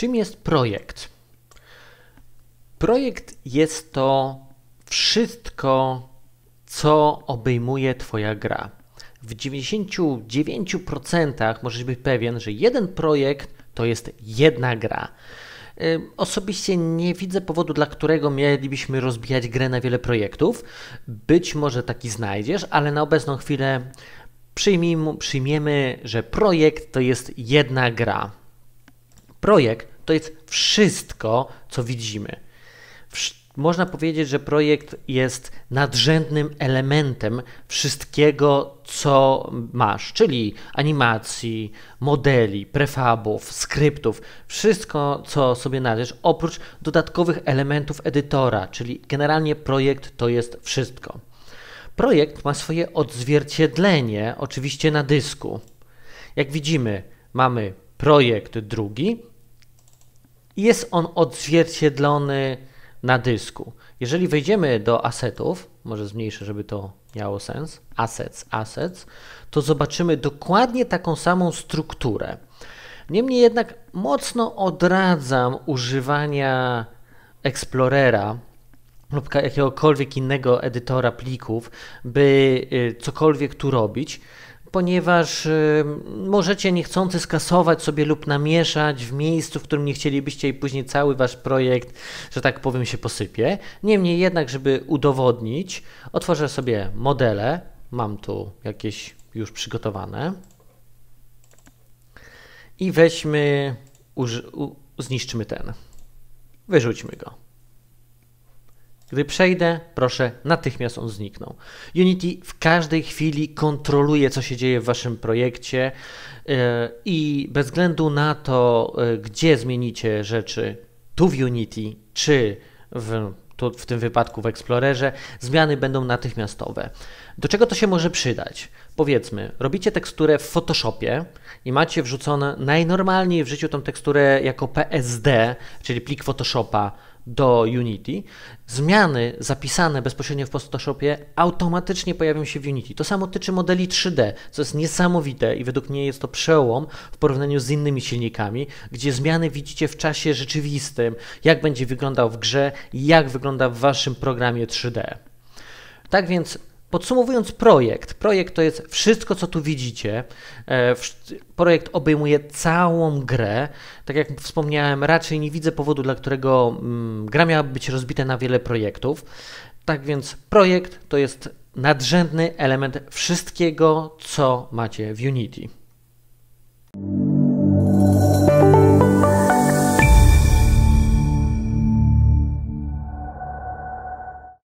Czym jest projekt? Projekt jest to wszystko, co obejmuje Twoja gra. W 99% możesz być pewien, że jeden projekt to jest jedna gra. Osobiście nie widzę powodu, dla którego mielibyśmy rozbijać grę na wiele projektów. Być może taki znajdziesz, ale na obecną chwilę przyjmijmy, przyjmiemy, że projekt to jest jedna gra. Projekt to jest wszystko, co widzimy. Można powiedzieć, że projekt jest nadrzędnym elementem wszystkiego, co masz, czyli animacji, modeli, prefabów, skryptów, wszystko, co sobie znajdziesz, oprócz dodatkowych elementów edytora, czyli generalnie projekt to jest wszystko. Projekt ma swoje odzwierciedlenie oczywiście na dysku. Jak widzimy, mamy projekt drugi, jest on odzwierciedlony na dysku. Jeżeli wejdziemy do asetów, może zmniejszę, żeby to miało sens, assets, assets, to zobaczymy dokładnie taką samą strukturę. Niemniej jednak mocno odradzam używania Explorera lub jakiegokolwiek innego edytora plików, by y, cokolwiek tu robić, ponieważ y, możecie niechcący skasować sobie lub namieszać w miejscu, w którym nie chcielibyście i później cały wasz projekt, że tak powiem, się posypie. Niemniej jednak, żeby udowodnić, otworzę sobie modele. Mam tu jakieś już przygotowane. I weźmy, zniszczmy ten. Wyrzućmy go. Gdy przejdę, proszę, natychmiast on zniknął. Unity w każdej chwili kontroluje, co się dzieje w waszym projekcie e, i bez względu na to, e, gdzie zmienicie rzeczy, tu w Unity czy w, tu, w tym wypadku w Explorerze, zmiany będą natychmiastowe. Do czego to się może przydać? Powiedzmy, robicie teksturę w Photoshopie i macie wrzucone najnormalniej w życiu tą teksturę jako PSD, czyli plik Photoshopa do Unity, zmiany zapisane bezpośrednio w Photoshopie automatycznie pojawią się w Unity. To samo tyczy modeli 3D, co jest niesamowite i według mnie jest to przełom w porównaniu z innymi silnikami, gdzie zmiany widzicie w czasie rzeczywistym, jak będzie wyglądał w grze, i jak wygląda w waszym programie 3D. Tak więc Podsumowując projekt, projekt to jest wszystko, co tu widzicie. E, projekt obejmuje całą grę. Tak jak wspomniałem, raczej nie widzę powodu, dla którego mm, gra miała być rozbita na wiele projektów. Tak więc projekt to jest nadrzędny element wszystkiego, co macie w Unity.